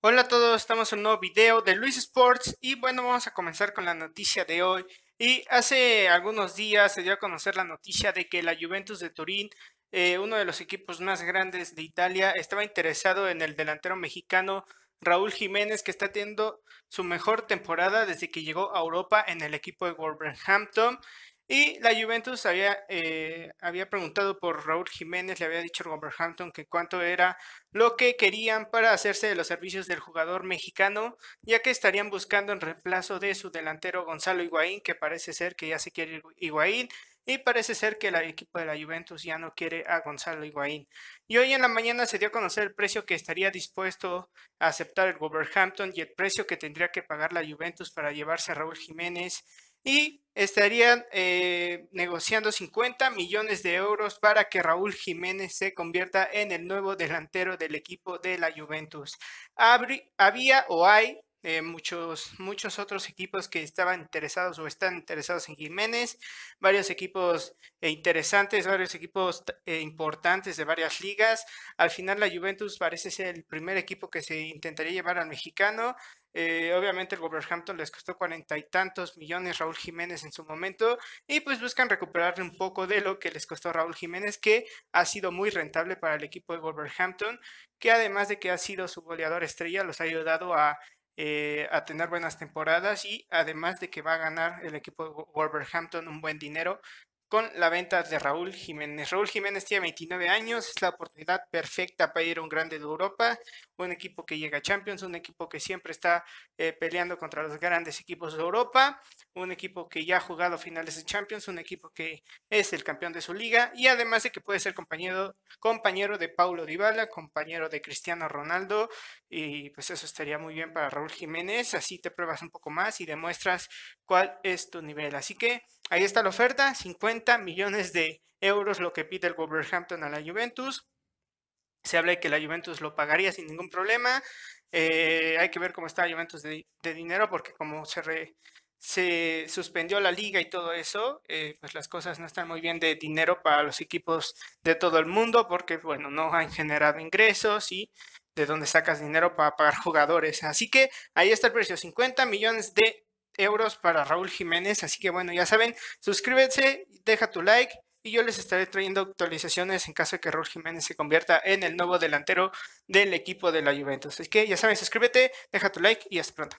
Hola a todos, estamos en un nuevo video de Luis Sports y bueno, vamos a comenzar con la noticia de hoy. Y hace algunos días se dio a conocer la noticia de que la Juventus de Turín, eh, uno de los equipos más grandes de Italia, estaba interesado en el delantero mexicano Raúl Jiménez, que está teniendo su mejor temporada desde que llegó a Europa en el equipo de Wolverhampton. Y la Juventus había, eh, había preguntado por Raúl Jiménez, le había dicho al Wolverhampton que cuánto era lo que querían para hacerse de los servicios del jugador mexicano, ya que estarían buscando en reemplazo de su delantero Gonzalo Higuaín, que parece ser que ya se quiere Higuaín, y parece ser que el equipo de la Juventus ya no quiere a Gonzalo Higuaín. Y hoy en la mañana se dio a conocer el precio que estaría dispuesto a aceptar el Wolverhampton y el precio que tendría que pagar la Juventus para llevarse a Raúl Jiménez y estarían eh, negociando 50 millones de euros para que Raúl Jiménez se convierta en el nuevo delantero del equipo de la Juventus. Había o hay eh, muchos, muchos otros equipos que estaban interesados o están interesados en Jiménez, varios equipos eh, interesantes, varios equipos eh, importantes de varias ligas. Al final la Juventus parece ser el primer equipo que se intentaría llevar al mexicano. obviamente el Wolverhampton les costó cuarenta y tantos millones Raúl Jiménez en su momento y pues buscan recuperarle un poco de lo que les costó Raúl Jiménez, que ha sido muy rentable para el equipo de Wolverhampton, que además de que ha sido su goleador estrella, los ha ayudado a eh, a tener buenas temporadas y además de que va a ganar el equipo de Wolverhampton un buen dinero con la venta de Raúl Jiménez. Raúl Jiménez tiene 29 años, es la oportunidad perfecta para ir a un grande de Europa, un equipo que llega a Champions, un equipo que siempre está eh, peleando contra los grandes equipos de Europa, un equipo que ya ha jugado finales de Champions, un equipo que es el campeón de su liga y además de que puede ser compañero, compañero de Paulo Dybala, compañero de Cristiano Ronaldo y pues eso estaría muy bien para Raúl Jiménez, así te pruebas un poco más y demuestras cuál es tu nivel. Así que ahí está la oferta, 50 millones de euros lo que pide el Wolverhampton a la Juventus. Se habla de que la Juventus lo pagaría sin ningún problema. Eh, hay que ver cómo está la Juventus de, dinero porque como se, se suspendió la liga y todo eso, eh, pues las cosas no están muy bien de dinero para los equipos de todo el mundo porque, bueno, no han generado ingresos y de dónde sacas dinero para pagar jugadores. Así que ahí está el precio, 50 millones de euros para Raúl Jiménez. Así que bueno, ya saben, suscríbete, deja tu like y yo les estaré trayendo actualizaciones en caso de que Raúl Jiménez se convierta en el nuevo delantero del equipo de la Juventus. Así que ya saben, suscríbete, deja tu like y hasta pronto.